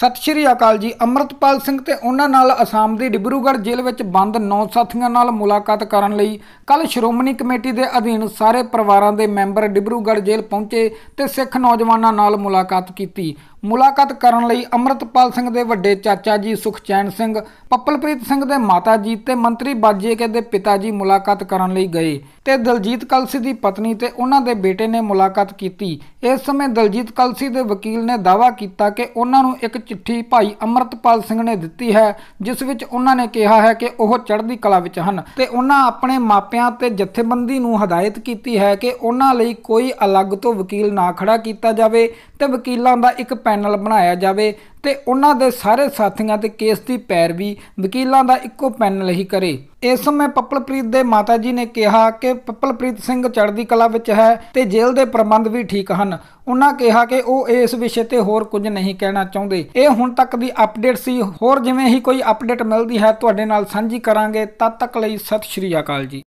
ਸਤਿ ਸ਼੍ਰੀ ਅਕਾਲ ਜੀ ਅਮਰਤਪਾਲ ਸਿੰਘ ਤੇ ਉਹਨਾਂ ਨਾਲ ਅਸਾਮ ਦੀ ਡਿਬਰੂਗੜ੍ਹ ਜੇਲ੍ਹ ਵਿੱਚ ਬੰਦ ਨੌ ਸਾਥੀਆਂ ਨਾਲ ਮੁਲਾਕਾਤ ਕਰਨ ਲਈ ਕੱਲ ਸ਼੍ਰੋਮਣੀ ਕਮੇਟੀ ਦੇ ਅਧੀਨ ਸਾਰੇ ਪਰਿਵਾਰਾਂ ਦੇ ਮੈਂਬਰ ਡਿਬਰੂਗੜ੍ਹ ਜੇਲ੍ਹ ਪਹੁੰਚੇ ਤੇ ਸਿੱਖ ਨੌਜਵਾਨਾਂ ਨਾਲ ਮੁਲਾਕਾਤ ਕੀਤੀ ਮੁਲਾਕਾਤ ਕਰਨ ਲਈ ਅਮਰਤਪਾਲ ਸਿੰਘ ਦੇ ਵੱਡੇ ਚਾਚਾ ਜੀ ਸੁਖਚੈਨ ਸਿੰਘ ਪੱਪਲਪ੍ਰੀਤ ਸਿੰਘ ਦੇ ਮਾਤਾ ਜੀ ਤੇ ਮੰਤਰੀ ਬਾਜੇਕੇ ਦੇ ਪਿਤਾ ਜੀ ਮੁਲਾਕਾਤ ਕਰਨ ਲਈ ਗਏ ਤੇ ਦਲਜੀਤ ਕਲਸੀ ਦੀ ਪਤਨੀ ਤੇ ਉਹਨਾਂ ਦੇ ਬੇਟੇ ਨੇ ਮੁਲਾਕਾਤ ਕੀਤੀ ਇਸ ਸਮੇਂ ਦਲਜੀਤ ਕਲਸੀ ਦੇ ਵਕੀਲ ਨੇ ਦਾਵਾ ਕੀਤਾ ਕਿ ਉਹਨਾਂ ਨੂੰ ਇੱਕ ਚਿੱਠੀ ਭਾਈ ਅਮਰਤਪਾਲ ਸਿੰਘ ਨੇ ਦਿੱਤੀ ਹੈ ਜਿਸ ਵਿੱਚ ਉਹਨਾਂ ਨੇ ਕਿਹਾ ਹੈ ਕਿ ਉਹ ਚੜ੍ਹਦੀ ਕਲਾ ਵਿੱਚ ਹਨ ਤੇ ਉਹਨਾਂ ਆਪਣੇ ਮਾਪਿਆਂ ਤੇ ਜਥੇਬੰਦੀ ਨੂੰ ਹਦਾਇਤ ਕੀਤੀ ਹੈ ਕਿ ਉਹਨਾਂ ਲਈ ਕੋਈ ਅਲੱਗ ਤੋਂ ਵਕੀਲ ਨਾ ਖੜਾ ਕੀਤਾ ਜਾਵੇ ਤੇ ਵਕੀਲਾਂ ਦਾ ਇੱਕ ਪੈਨਲ ਬਣਾਇਆ ਜਾਵੇ ਤੇ ਉਹਨਾਂ ਦੇ ਸਾਰੇ ਸਾਥੀਆਂ ਤੇ ਕੇਸ ਦੀ ਪੈਰਵੀ ਵਕੀਲਾਂ ਦਾ ਇੱਕੋ ਪੈਨਲ ਹੀ ਕਰੇ ਇਸ ਸਮੇਂ ਪੱਪਲਪ੍ਰੀਤ ਦੇ ਮਾਤਾ ਜੀ ਨੇ ਕਿਹਾ ਕਿ ਪੱਪਲਪ੍ਰੀਤ ਸਿੰਘ ਚੜ੍ਹਦੀ ਕਲਾ ਵਿੱਚ ਹੈ ਤੇ ਜੇਲ੍ਹ ਦੇ ਪ੍ਰਬੰਧ ਵੀ ਠੀਕ ਹਨ ਉਹਨਾਂ ਕਿਹਾ ਕਿ ਉਹ ਇਸ ਵਿਸ਼ੇ ਤੇ ਹੋਰ ਕੁਝ ਨਹੀਂ ਕਹਿਣਾ ਚਾਹੁੰਦੇ ਇਹ ਹੁਣ ਤੱਕ ਦੀ ਅਪਡੇਟ ਸੀ ਹੋਰ ਜਿਵੇਂ ਹੀ ਕੋਈ ਅਪਡੇਟ ਮਿਲਦੀ ਹੈ ਤੁਹਾਡੇ ਨਾਲ ਸਾਂਝੀ ਕਰਾਂਗੇ ਤਦ ਤੱਕ ਲਈ ਸਤਿ ਸ਼੍ਰੀ ਅਕਾਲ ਜੀ